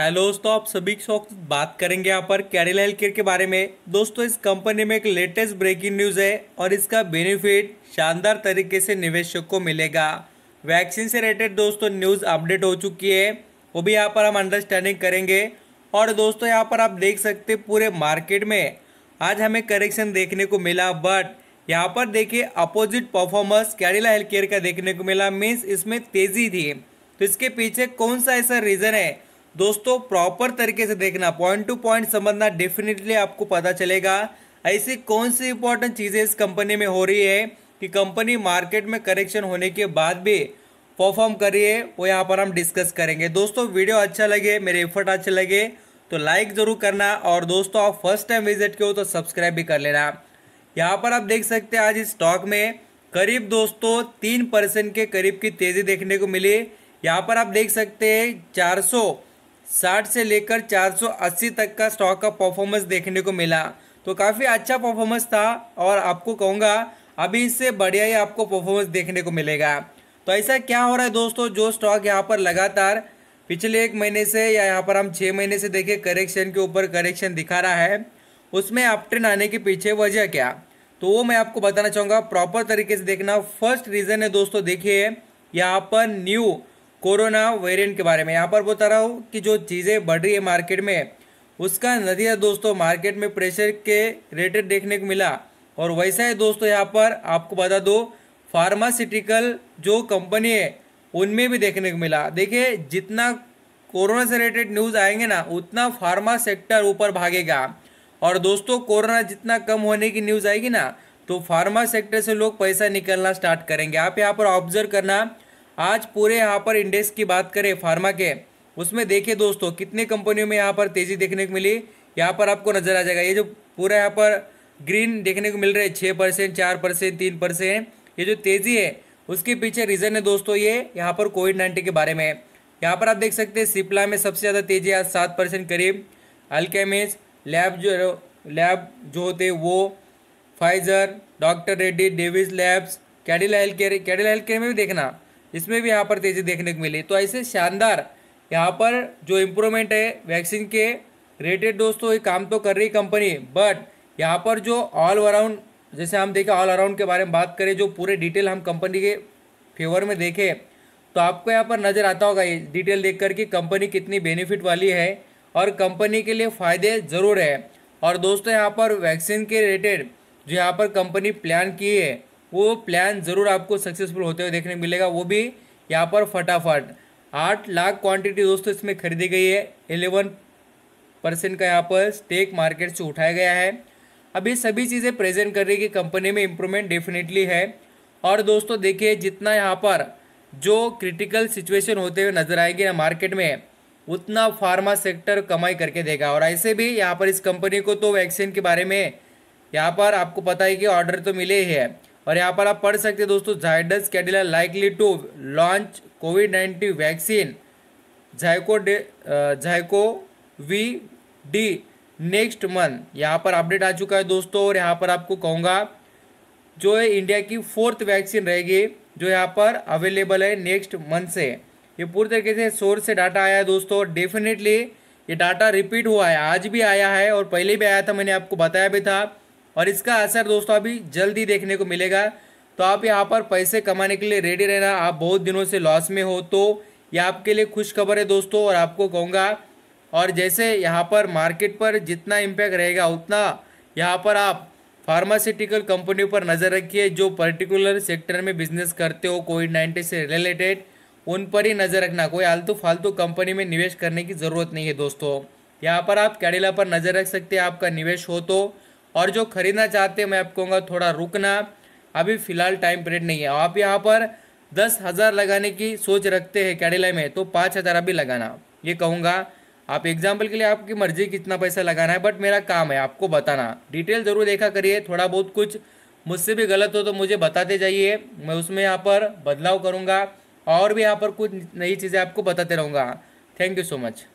hello दोस्तों आप सभी शौक बात करेंगे यहाँ पर कैरेला हेल्थ केयर के बारे में दोस्तों इस कंपनी में एक लेटेस्ट ब्रेकिंग न्यूज़ है और इसका बेनिफिट शानदार तरीके से निवेशक को मिलेगा वैक्सीन से रिलेटेड दोस्तों न्यूज़ अपडेट हो चुकी है वो भी यहाँ पर हम अंडरस्टैंडिंग करेंगे और दोस्तों यहाँ पर आप देख सकते पूरे मार्केट में आज हमें करेक्शन देखने को मिला बट यहाँ पर देखिए अपोजिट परफॉर्मेंस कैरेला हेल्थ केयर का देखने को मिला मीन्स इसमें तेज़ी थी तो इसके पीछे कौन सा ऐसा रीज़न है दोस्तों प्रॉपर तरीके से देखना पॉइंट टू पॉइंट समझना डेफिनेटली आपको पता चलेगा ऐसी कौन सी इंपॉर्टेंट चीज़ें इस कंपनी में हो रही है कि कंपनी मार्केट में करेक्शन होने के बाद भी परफॉर्म कर रही है वो यहाँ पर हम डिस्कस करेंगे दोस्तों वीडियो अच्छा लगे मेरे एफर्ट अच्छे लगे तो लाइक ज़रूर करना और दोस्तों आप फर्स्ट टाइम विजिट के हो तो सब्सक्राइब भी कर लेना यहाँ पर आप देख सकते हैं आज इस स्टॉक में करीब दोस्तों तीन परसेंट के करीब की तेज़ी देखने को मिली यहाँ पर आप देख सकते हैं चार सौ साठ से लेकर 480 तक का स्टॉक का परफॉर्मेंस देखने को मिला तो काफ़ी अच्छा परफॉर्मेंस था और आपको कहूँगा अभी इससे बढ़िया ही आपको परफॉर्मेंस देखने को मिलेगा तो ऐसा क्या हो रहा है दोस्तों जो स्टॉक यहाँ पर लगातार पिछले एक महीने से या यहाँ पर हम छः महीने से देखे करेक्शन के ऊपर करेक्शन दिखा रहा है उसमें अपट्रेन आने के पीछे वजह क्या तो वो मैं आपको बताना चाहूँगा प्रॉपर तरीके से देखना फर्स्ट रीज़न है दोस्तों देखिए यहाँ पर न्यू कोरोना वेरिएंट के बारे में यहाँ पर बता रहा हूँ कि जो चीज़ें बढ़ रही है मार्केट में उसका नतीजा दोस्तों मार्केट में प्रेशर के रेटेड देखने को मिला और वैसा ही दोस्तों यहाँ पर आपको बता दो फार्मास्यूटिकल जो कंपनी है उनमें भी देखने को मिला देखिए जितना कोरोना से रिलेटेड न्यूज़ आएंगे ना उतना फार्मा सेक्टर ऊपर भागेगा और दोस्तों कोरोना जितना कम होने की न्यूज़ आएगी ना तो फार्मा सेक्टर से लोग पैसा निकलना स्टार्ट करेंगे आप यहाँ पर ऑब्जर्व करना आज पूरे यहाँ पर इंडेक्स की बात करें फार्मा के उसमें देखिए दोस्तों कितने कंपनियों में यहाँ पर तेज़ी देखने को मिली यहाँ पर आपको नज़र आ जाएगा ये जो पूरा यहाँ पर ग्रीन देखने को मिल रहे हैं छः परसेंट चार परसेंट तीन परसेंट ये जो तेज़ी है उसके पीछे रीज़न है दोस्तों ये यहाँ पर कोविड नाइन्टीन के बारे में है यहाँ पर आप देख सकते हैं सिप्ला में सबसे ज़्यादा तेज़ी आज सात परसेंट करीब अल्केमिस लैब जो लैब जो होते वो Pfizer doctor Reddy Davis labs Cadila health care Cadila health care में भी देखना इसमें भी यहाँ पर तेज़ी देखने को मिली तो ऐसे शानदार यहाँ पर जो इम्प्रूवमेंट है वैक्सीन के रेटेड दोस्तों ये काम तो कर रही कंपनी बट यहाँ पर जो ऑल अराउंड जैसे हम देखें ऑल अराउंड के बारे में बात करें जो पूरे डिटेल हम कंपनी के फेवर में देखें तो आपको यहाँ पर नज़र आता होगा ये डिटेल देख कर कि कंपनी कितनी बेनिफिट वाली है और कंपनी के लिए फ़ायदे ज़रूर है और दोस्तों यहाँ पर वैक्सीन के रिलेटेड जो यहाँ पर कंपनी प्लान की है वो प्लान ज़रूर आपको सक्सेसफुल होते हुए देखने को मिलेगा वो भी यहाँ पर फटाफट आठ लाख क्वांटिटी दोस्तों इसमें खरीदी गई है एलेवन परसेंट का यहाँ पर स्टेक मार्केट से उठाया गया है अभी सभी चीज़ें प्रेजेंट कर रही है कि कंपनी में इम्प्रूवमेंट डेफिनेटली है और दोस्तों देखिए जितना यहाँ पर जो क्रिटिकल सिचुएशन होते हुए नजर आएगी ना मार्केट में उतना फार्मा सेक्टर कमाई करके देगा और ऐसे भी यहाँ पर इस कंपनी को तो वैक्सीन के बारे में यहाँ पर आपको पता है कि ऑर्डर तो मिले ही है और यहाँ पर आप पढ़ सकते हैं दोस्तों Zydus Cadila likely to launch covid nineteen vaccine ZyCoV D ZyCoV V D next month यहाँ पर अपडेट आ चुका है दोस्तों और यहाँ पर आपको कहूँगा जो है इंडिया की फोर्थ वैक्सीन रहेगी जो यहाँ पर अवेलेबल है नेक्स्ट मंथ से ये पूरी तरीके से सोर्स से डाटा आया है दोस्तों डेफिनेटली ये डाटा रिपीट हुआ है आज भी आया है और पहले भी आया था मैंने आपको बताया भी था और इसका असर दोस्तों अभी जल्दी देखने को मिलेगा तो आप यहाँ पर पैसे कमाने के लिए रेडी रहना आप बहुत दिनों से लॉस में हो तो ये आपके लिए खुशखबर है दोस्तों और आपको कहूँगा और जैसे यहाँ पर मार्केट पर जितना इम्पैक्ट रहेगा उतना यहाँ पर आप फार्मास्यूटिकल कंपनी पर नज़र रखिए जो पर्टिकुलर सेक्टर में बिजनेस करते हो कोविड नाइन्टीन से रिलेटेड उन पर ही नज़र रखना कोई आलतू फालतू कंपनी में निवेश करने की ज़रूरत नहीं है दोस्तों यहाँ पर आप कैडिला पर नज़र रख सकते हैं आपका निवेश हो तो और जो खरीदना चाहते हैं मैं आपको कहूँगा थोड़ा रुकना अभी फ़िलहाल टाइम पीरियड नहीं है आप यहाँ पर दस हज़ार लगाने की सोच रखते हैं कैडिला में तो पाँच हज़ार अभी लगाना ये कहूँगा आप एग्जाम्पल के लिए आपकी मर्जी कितना पैसा लगाना है बट मेरा काम है आपको बताना डिटेल ज़रूर देखा करिए थोड़ा बहुत कुछ मुझसे भी गलत हो तो मुझे बताते जाइए मैं उसमें यहाँ पर बदलाव करूँगा और भी यहाँ पर कुछ नई चीज़ें आपको बताते रहूँगा थैंक यू सो मच